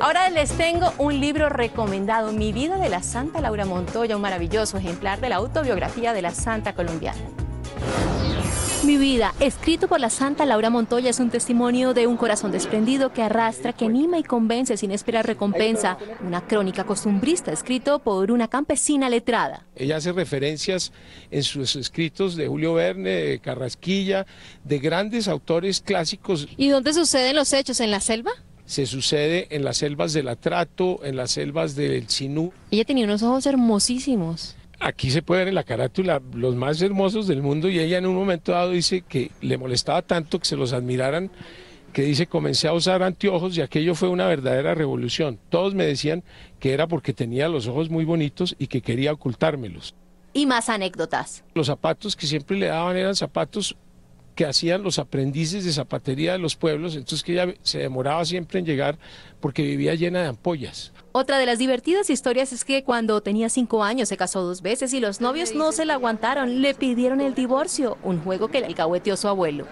Ahora les tengo un libro recomendado, Mi vida de la Santa Laura Montoya, un maravilloso ejemplar de la autobiografía de la Santa Colombiana. Mi vida, escrito por la Santa Laura Montoya, es un testimonio de un corazón desprendido que arrastra, que anima y convence sin esperar recompensa. Una crónica costumbrista escrito por una campesina letrada. Ella hace referencias en sus escritos de Julio Verne, de Carrasquilla, de grandes autores clásicos. ¿Y dónde suceden los hechos? ¿En la selva? se sucede en las selvas del Atrato, en las selvas del Sinú. Ella tenía unos ojos hermosísimos. Aquí se puede ver en la carátula los más hermosos del mundo y ella en un momento dado dice que le molestaba tanto que se los admiraran que dice comencé a usar anteojos y aquello fue una verdadera revolución. Todos me decían que era porque tenía los ojos muy bonitos y que quería ocultármelos. Y más anécdotas. Los zapatos que siempre le daban eran zapatos que hacían los aprendices de zapatería de los pueblos, entonces que ella se demoraba siempre en llegar porque vivía llena de ampollas. Otra de las divertidas historias es que cuando tenía cinco años se casó dos veces y los novios no se la aguantaron, le pidieron el divorcio, un juego que le alcahueteó su abuelo.